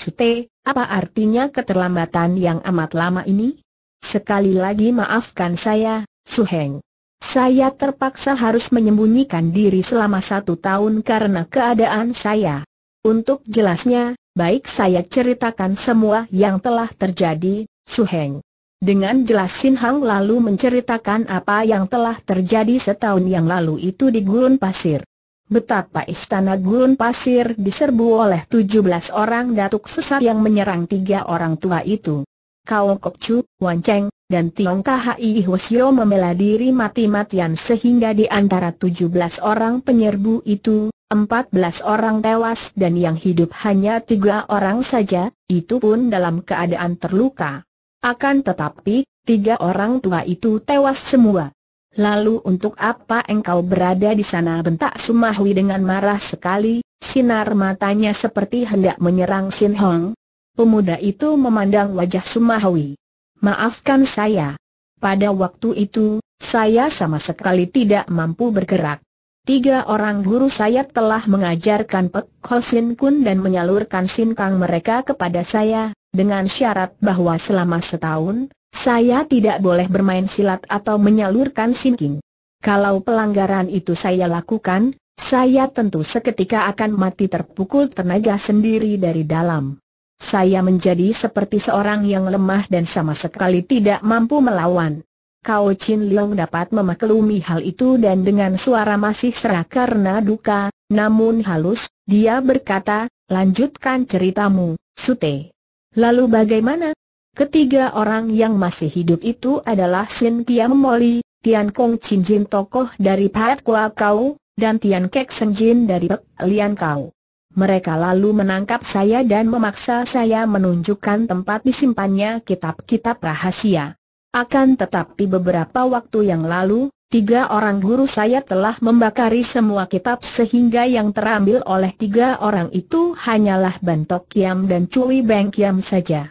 Shute, apa artinya keterlambatan yang amat lama ini? Sekali lagi maafkan saya, Su Heng. Saya terpaksa harus menyembunyikan diri selama satu tahun karena keadaan saya. Untuk jelasnya, baik saya ceritakan semua yang telah terjadi, Su Heng. Dengan jelas Sin Hang lalu menceritakan apa yang telah terjadi setahun yang lalu itu di gurun pasir betapa istana gurun pasir diserbu oleh 17 orang datuk sesat yang menyerang tiga orang tua itu. Kau Kok Chu, Wan Cheng, dan Tiong Khai Hwasyo membela diri mati-matian sehingga di antara 17 orang penyerbu itu, 14 orang tewas dan yang hidup hanya tiga orang saja, itu pun dalam keadaan terluka. Akan tetapi, tiga orang tua itu tewas semua. Lalu untuk apa engkau berada di sana bentak Sumahwi dengan marah sekali, sinar matanya seperti hendak menyerang Sin Hong. Pemuda itu memandang wajah Sumahwi. Maafkan saya. Pada waktu itu, saya sama sekali tidak mampu bergerak. Tiga orang guru saya telah mengajarkan Pek Ho Sin Kun dan menyalurkan Sin Kang mereka kepada saya, dengan syarat bahwa selama setahun, saya tidak boleh bermain silat atau menyalurkan sinking. Kalau pelanggaran itu saya lakukan, saya tentu seketika akan mati terpukul tenaga sendiri dari dalam. Saya menjadi seperti seorang yang lemah dan sama sekali tidak mampu melawan. Kau Chin Leong dapat memaklumi hal itu dan dengan suara masih serak karena duka, namun halus, dia berkata, lanjutkan ceritamu, Sute. Lalu bagaimana? Ketiga orang yang masih hidup itu adalah Sin Kiam Moli, Tian Kong Chin Jin tokoh dari Pat Kua Kau, dan Tian Kek Sen Jin dari Pek Lian Kau. Mereka lalu menangkap saya dan memaksa saya menunjukkan tempat disimpannya kitab-kitab rahasia. Akan tetapi beberapa waktu yang lalu, Tiga orang guru saya telah membakari semua kitab sehingga yang terambil oleh tiga orang itu hanyalah Bantok Kiam dan Cui Beng Kiam saja.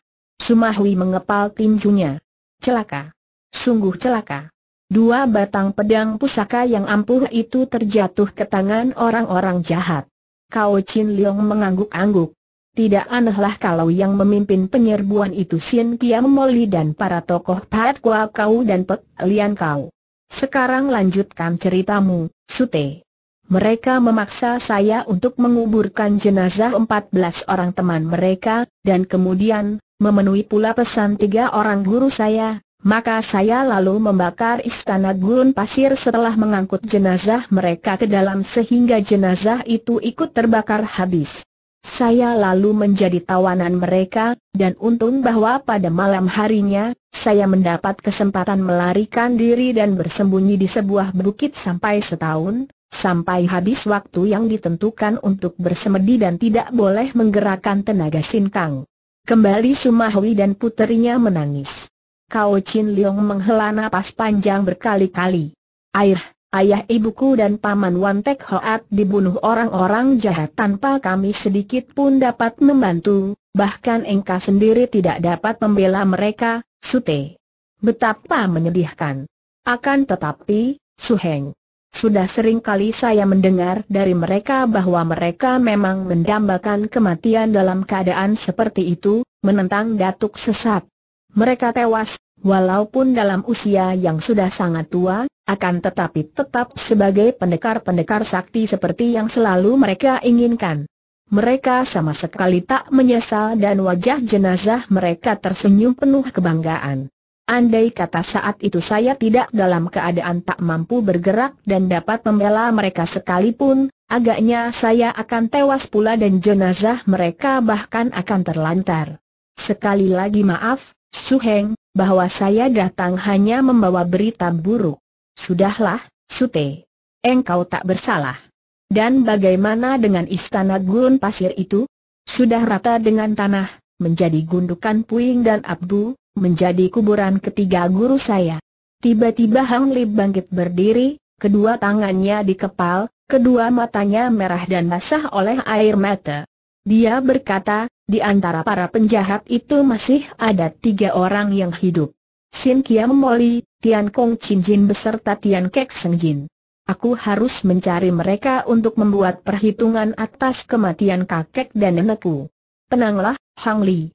Sumahui mengepal tinjunya. Celaka. Sungguh celaka. Dua batang pedang pusaka yang ampuh itu terjatuh ke tangan orang-orang jahat. Kau Chin Leong mengangguk-angguk. Tidak anehlah kalau yang memimpin penyerbuan itu Sin Kiam Moli dan para tokoh Pat Kua Kau dan Pek Lian Kau. Sekarang lanjutkan ceritamu, Sute. Mereka memaksa saya untuk menguburkan jenazah 14 orang teman mereka, dan kemudian, memenuhi pula pesan tiga orang guru saya, maka saya lalu membakar istana gurun pasir setelah mengangkut jenazah mereka ke dalam sehingga jenazah itu ikut terbakar habis. Saya lalu menjadi tawanan mereka, dan untung bahwa pada malam harinya, saya mendapat kesempatan melarikan diri dan bersembunyi di sebuah bukit sampai setahun, sampai habis waktu yang ditentukan untuk bersemedi dan tidak boleh menggerakkan tenaga sinkang kembali Sumahwi dan puterinya menangis. Kau Chin Leong menghela nafas panjang berkali-kali. Air, ayah ibuku dan paman Wan Tek Hoat dibunuh orang-orang jahat tanpa kami sedikit pun dapat membantu, bahkan engkau sendiri tidak dapat membela mereka, Sute. Betapa menyedihkan. Akan tetapi, Suheng, sudah sering kali saya mendengar dari mereka bahwa mereka memang mendambakan kematian dalam keadaan seperti itu, menentang datuk sesat. Mereka tewas, walaupun dalam usia yang sudah sangat tua, akan tetapi tetap sebagai pendekar-pendekar sakti seperti yang selalu mereka inginkan. Mereka sama sekali tak menyesal dan wajah jenazah mereka tersenyum penuh kebanggaan. Andai kata saat itu saya tidak dalam keadaan tak mampu bergerak dan dapat membela mereka sekalipun, agaknya saya akan tewas pula dan jenazah mereka bahkan akan terlantar. Sekali lagi maaf, Heng, bahwa saya datang hanya membawa berita buruk. Sudahlah, Sute. Engkau tak bersalah. Dan bagaimana dengan istana gurun pasir itu? Sudah rata dengan tanah, menjadi gundukan puing dan abu, menjadi kuburan ketiga guru saya. Tiba-tiba Hang Li bangkit berdiri, kedua tangannya dikepal, kedua matanya merah dan basah oleh air mata. Dia berkata, di antara para penjahat itu masih ada tiga orang yang hidup. Sin Kiam Moli, Tian Kong Chin Jin beserta Tian Kek Seng Jin. Aku harus mencari mereka untuk membuat perhitungan atas kematian kakek dan nenekku. Tenanglah, Hang Li.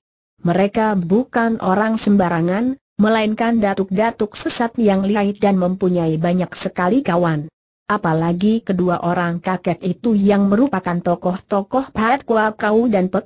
Mereka bukan orang sembarangan, melainkan datuk-datuk sesat yang lihai dan mempunyai banyak sekali kawan. Apalagi kedua orang kakek itu yang merupakan tokoh-tokoh Pat Kua Kau dan Pek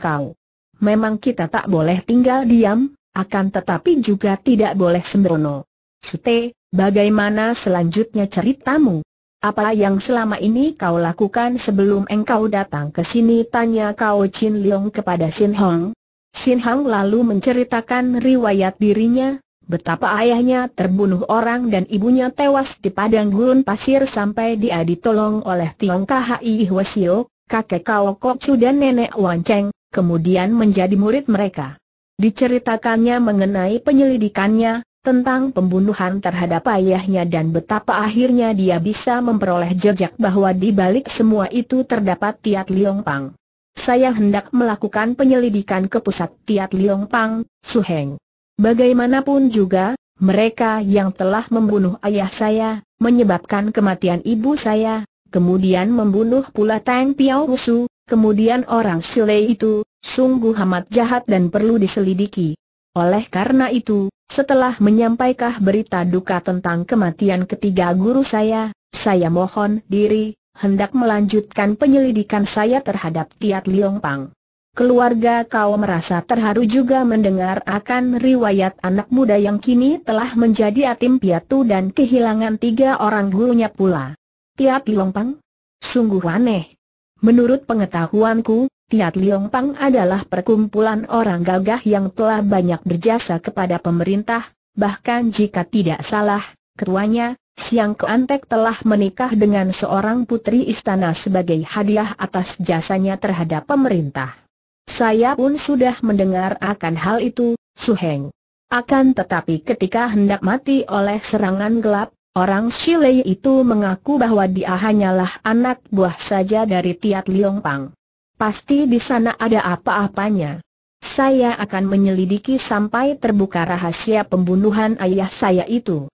Kau. Memang kita tak boleh tinggal diam, akan tetapi juga tidak boleh sembrono. Sute, bagaimana selanjutnya ceritamu? Apa yang selama ini kau lakukan sebelum engkau datang ke sini? Tanya Kau Chin Leong kepada Sin Hong, Sin Hang lalu menceritakan riwayat dirinya, betapa ayahnya terbunuh orang dan ibunya tewas di padang gurun pasir sampai dia ditolong oleh Tiong Khai Hwasio, kakek Kao Kok Chu dan nenek Wan Cheng, kemudian menjadi murid mereka. Diceritakannya mengenai penyelidikannya, tentang pembunuhan terhadap ayahnya dan betapa akhirnya dia bisa memperoleh jejak bahwa di balik semua itu terdapat Tiat Liong Pang. Saya hendak melakukan penyelidikan ke pusat Tiat Liong Pang, Suheng. Bagaimanapun juga, mereka yang telah membunuh ayah saya, menyebabkan kematian ibu saya, kemudian membunuh pula Tang Piao Husu, kemudian orang Sile itu, sungguh amat jahat dan perlu diselidiki. Oleh karena itu, setelah menyampaikan berita duka tentang kematian ketiga guru saya, saya mohon diri, hendak melanjutkan penyelidikan saya terhadap Tiat Liong Pang. Keluarga kau merasa terharu juga mendengar akan riwayat anak muda yang kini telah menjadi atim piatu dan kehilangan tiga orang gurunya pula. Tiat Liong Pang? Sungguh aneh. Menurut pengetahuanku, Tiat Liong Pang adalah perkumpulan orang gagah yang telah banyak berjasa kepada pemerintah, bahkan jika tidak salah, ketuanya, Siang Keantek telah menikah dengan seorang putri istana sebagai hadiah atas jasanya terhadap pemerintah. Saya pun sudah mendengar akan hal itu, Heng. Akan tetapi ketika hendak mati oleh serangan gelap, orang Shilei itu mengaku bahwa dia hanyalah anak buah saja dari Tiat Pang. Pasti di sana ada apa-apanya. Saya akan menyelidiki sampai terbuka rahasia pembunuhan ayah saya itu.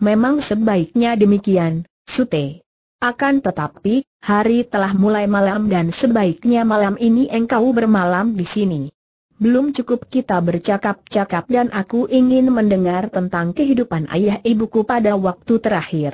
Memang sebaiknya demikian, Sute. Akan tetapi, hari telah mulai malam dan sebaiknya malam ini engkau bermalam di sini. Belum cukup kita bercakap-cakap dan aku ingin mendengar tentang kehidupan ayah ibuku pada waktu terakhir.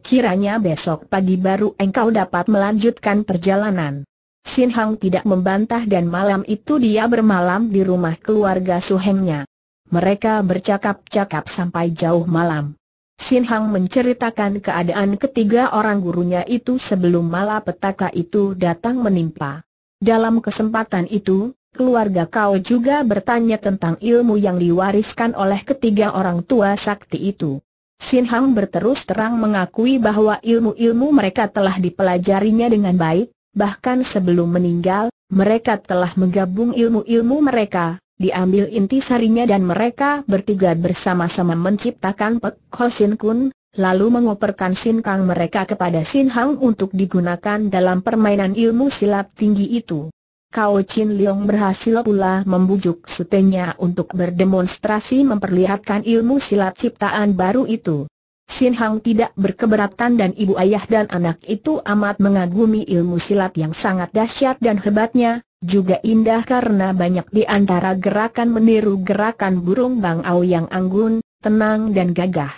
Kiranya besok pagi baru engkau dapat melanjutkan perjalanan. Sin Hang tidak membantah dan malam itu dia bermalam di rumah keluarga Suhengnya. Mereka bercakap-cakap sampai jauh malam. Sin Hang menceritakan keadaan ketiga orang gurunya itu sebelum malapetaka itu datang menimpa. Dalam kesempatan itu, keluarga kau juga bertanya tentang ilmu yang diwariskan oleh ketiga orang tua sakti itu. Sin Hang berterus terang mengakui bahwa ilmu-ilmu mereka telah dipelajarinya dengan baik, bahkan sebelum meninggal, mereka telah menggabung ilmu-ilmu mereka, diambil inti sarinya dan mereka bertiga bersama-sama menciptakan Pek Ho Sin Kun, lalu mengoperkan Sin Kang mereka kepada Sin Hang untuk digunakan dalam permainan ilmu silat tinggi itu. Kao Chin Leong berhasil pula membujuk sutenya untuk berdemonstrasi memperlihatkan ilmu silat ciptaan baru itu. Sin Hang tidak berkeberatan dan ibu ayah dan anak itu amat mengagumi ilmu silat yang sangat dahsyat dan hebatnya, juga indah karena banyak di antara gerakan meniru gerakan burung bangau yang anggun, tenang dan gagah.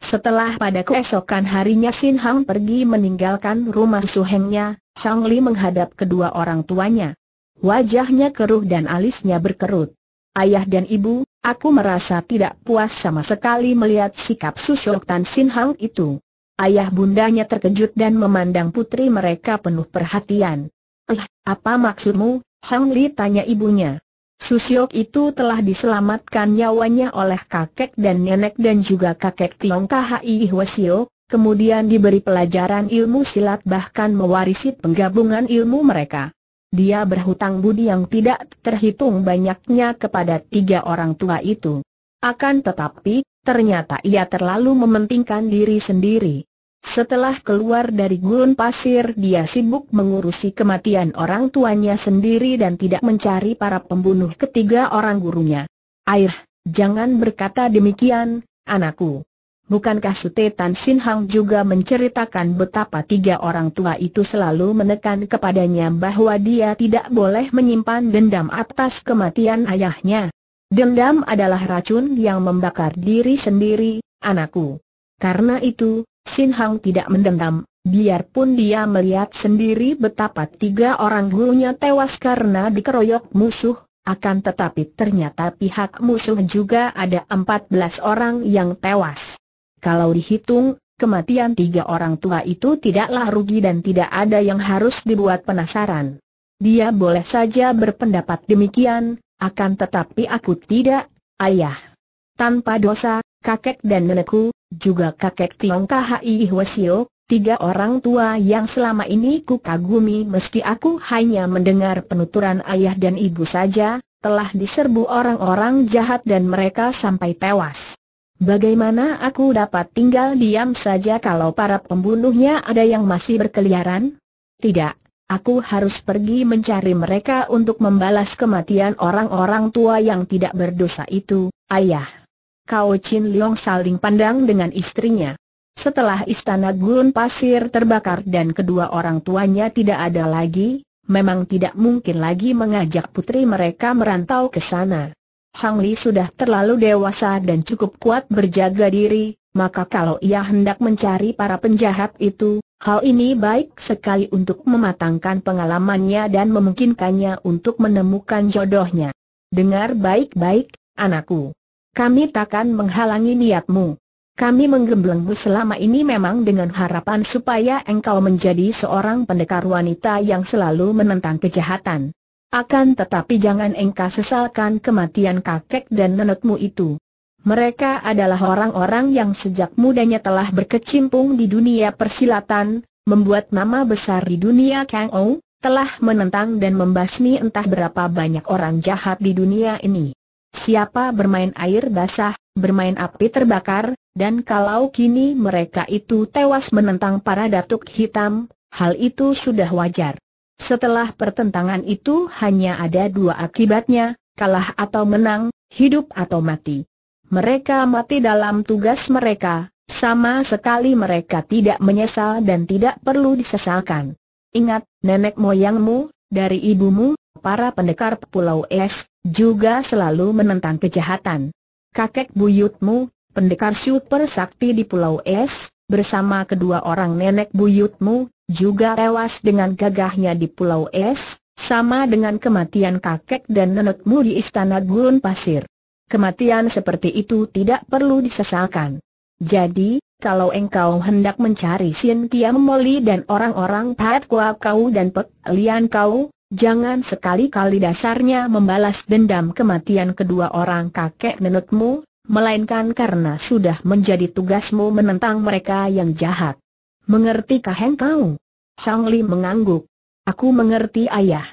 Setelah pada keesokan harinya Sin Hang pergi meninggalkan rumah suhengnya, Hang Li menghadap kedua orang tuanya. Wajahnya keruh dan alisnya berkerut. Ayah dan ibu, aku merasa tidak puas sama sekali melihat sikap Susyok Tan Sin Hang itu. Ayah bundanya terkejut dan memandang putri mereka penuh perhatian. Eh, apa maksudmu, Hang Li tanya ibunya. Susiok itu telah diselamatkan nyawanya oleh kakek dan nenek dan juga kakek Tiong Khai Hwasio, kemudian diberi pelajaran ilmu silat bahkan mewarisi penggabungan ilmu mereka. Dia berhutang budi yang tidak terhitung banyaknya kepada tiga orang tua itu. Akan tetapi, ternyata ia terlalu mementingkan diri sendiri. Setelah keluar dari gurun pasir dia sibuk mengurusi kematian orang tuanya sendiri dan tidak mencari para pembunuh ketiga orang gurunya. Air, jangan berkata demikian, anakku. Bukankah Sute Tan Sin Hang juga menceritakan betapa tiga orang tua itu selalu menekan kepadanya bahwa dia tidak boleh menyimpan dendam atas kematian ayahnya? Dendam adalah racun yang membakar diri sendiri, anakku. Karena itu, Sin Hang tidak mendendam, biarpun dia melihat sendiri betapa tiga orang gurunya tewas karena dikeroyok musuh, akan tetapi ternyata pihak musuh juga ada 14 orang yang tewas. Kalau dihitung, Kematian tiga orang tua itu tidaklah rugi dan tidak ada yang harus dibuat penasaran. Dia boleh saja berpendapat demikian, akan tetapi aku tidak, ayah. Tanpa dosa, kakek dan nenekku, juga kakek Tiong Kahai Hwasio, tiga orang tua yang selama ini ku kagumi mesti aku hanya mendengar penuturan ayah dan ibu saja, telah diserbu orang-orang jahat dan mereka sampai tewas. Bagaimana aku dapat tinggal diam saja kalau para pembunuhnya ada yang masih berkeliaran? Tidak, aku harus pergi mencari mereka untuk membalas kematian orang-orang tua yang tidak berdosa itu, ayah. Kau Chin Leong saling pandang dengan istrinya. Setelah istana gurun pasir terbakar dan kedua orang tuanya tidak ada lagi, memang tidak mungkin lagi mengajak putri mereka merantau ke sana. Hang Li sudah terlalu dewasa dan cukup kuat berjaga diri, maka kalau ia hendak mencari para penjahat itu, hal ini baik sekali untuk mematangkan pengalamannya dan memungkinkannya untuk menemukan jodohnya. Dengar baik-baik, anakku. Kami takkan menghalangi niatmu. Kami menggemblengmu selama ini memang dengan harapan supaya engkau menjadi seorang pendekar wanita yang selalu menentang kejahatan. Akan tetapi jangan engkau sesalkan kematian kakek dan nenekmu itu. Mereka adalah orang-orang yang sejak mudanya telah berkecimpung di dunia persilatan, membuat nama besar di dunia Kang Ou, telah menentang dan membasmi entah berapa banyak orang jahat di dunia ini. Siapa bermain air basah, bermain api terbakar, dan kalau kini mereka itu tewas menentang para datuk hitam, hal itu sudah wajar. Setelah pertentangan itu hanya ada dua akibatnya, kalah atau menang, hidup atau mati. Mereka mati dalam tugas mereka, sama sekali mereka tidak menyesal dan tidak perlu disesalkan. Ingat, nenek moyangmu, dari ibumu, para pendekar Pulau Es, juga selalu menentang kejahatan. Kakek buyutmu, pendekar super sakti di Pulau Es, bersama kedua orang nenek buyutmu, juga tewas dengan gagahnya di Pulau Es, sama dengan kematian kakek dan nenekmu di Istana Gurun Pasir. Kematian seperti itu tidak perlu disesalkan. Jadi, kalau engkau hendak mencari Sin Moli dan orang-orang Pat Kua kau dan Pek Lian kau, Jangan sekali-kali dasarnya membalas dendam kematian kedua orang kakek nenekmu, melainkan karena sudah menjadi tugasmu menentang mereka yang jahat. Mengertikah engkau? Hang Li mengangguk. Aku mengerti ayah.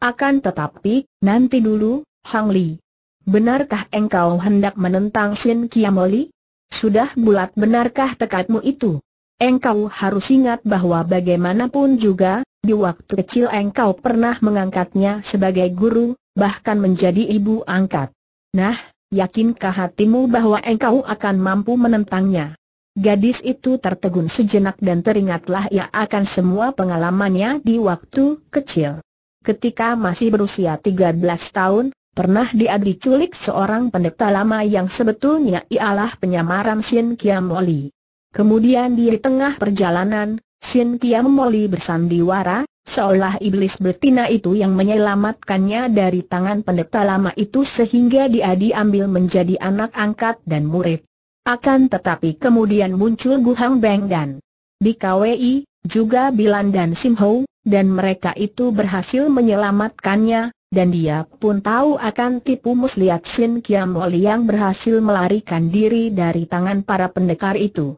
Akan tetapi, nanti dulu, Hang Li. Benarkah engkau hendak menentang Sin Kiamoli? Sudah bulat benarkah tekadmu itu? Engkau harus ingat bahwa bagaimanapun juga, di waktu kecil engkau pernah mengangkatnya sebagai guru, bahkan menjadi ibu angkat. Nah, yakinkah hatimu bahwa engkau akan mampu menentangnya? Gadis itu tertegun sejenak dan teringatlah ia akan semua pengalamannya di waktu kecil. Ketika masih berusia 13 tahun, Pernah dia diculik seorang pendeta lama yang sebetulnya ialah penyamaran Sien Kiam Oli. Kemudian di tengah perjalanan, Kiam Moli bersandiwara, seolah iblis betina itu yang menyelamatkannya dari tangan pendeta lama itu sehingga dia diambil menjadi anak angkat dan murid. Akan tetapi kemudian muncul Gu Hang Beng dan di Kwei, juga Bilan dan Sim Ho, dan mereka itu berhasil menyelamatkannya, dan dia pun tahu akan tipu muslihat Sin Kiam Moli yang berhasil melarikan diri dari tangan para pendekar itu.